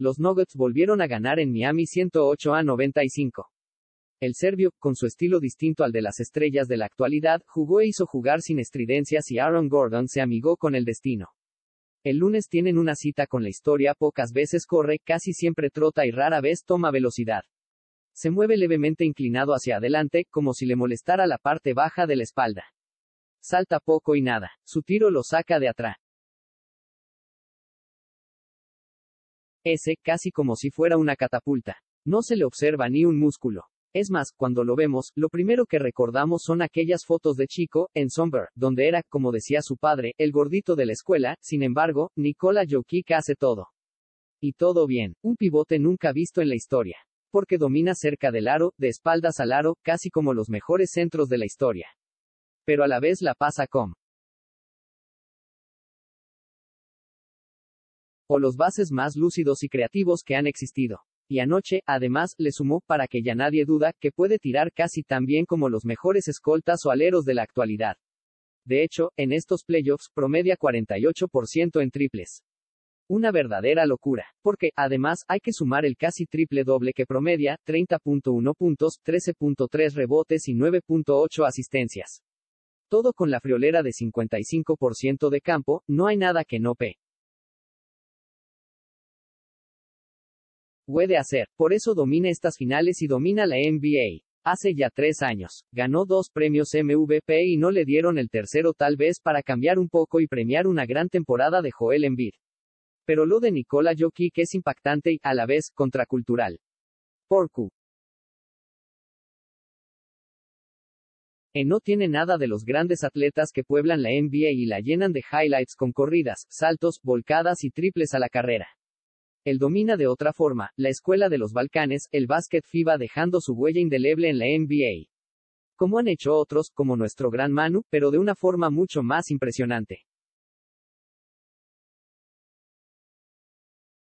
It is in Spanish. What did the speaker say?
Los Nuggets volvieron a ganar en Miami 108 a 95. El serbio, con su estilo distinto al de las estrellas de la actualidad, jugó e hizo jugar sin estridencias y Aaron Gordon se amigó con el destino. El lunes tienen una cita con la historia, pocas veces corre, casi siempre trota y rara vez toma velocidad. Se mueve levemente inclinado hacia adelante, como si le molestara la parte baja de la espalda. Salta poco y nada. Su tiro lo saca de atrás. S, casi como si fuera una catapulta. No se le observa ni un músculo. Es más, cuando lo vemos, lo primero que recordamos son aquellas fotos de chico, en Somber, donde era, como decía su padre, el gordito de la escuela, sin embargo, Nicola Jokic hace todo. Y todo bien, un pivote nunca visto en la historia. Porque domina cerca del aro, de espaldas al aro, casi como los mejores centros de la historia. Pero a la vez la pasa con o los bases más lúcidos y creativos que han existido. Y anoche, además, le sumó, para que ya nadie duda, que puede tirar casi tan bien como los mejores escoltas o aleros de la actualidad. De hecho, en estos playoffs promedia 48% en triples. Una verdadera locura, porque, además, hay que sumar el casi triple doble que promedia, 30.1 puntos, 13.3 rebotes y 9.8 asistencias. Todo con la friolera de 55% de campo, no hay nada que no pe. puede hacer. Por eso domina estas finales y domina la NBA. Hace ya tres años, ganó dos premios MVP y no le dieron el tercero tal vez para cambiar un poco y premiar una gran temporada de Joel Embiid. Pero lo de Nicola Jokic es impactante y, a la vez, contracultural. E no tiene nada de los grandes atletas que pueblan la NBA y la llenan de highlights con corridas, saltos, volcadas y triples a la carrera. Él domina de otra forma, la escuela de los Balcanes, el básquet FIBA dejando su huella indeleble en la NBA. Como han hecho otros, como nuestro gran Manu, pero de una forma mucho más impresionante.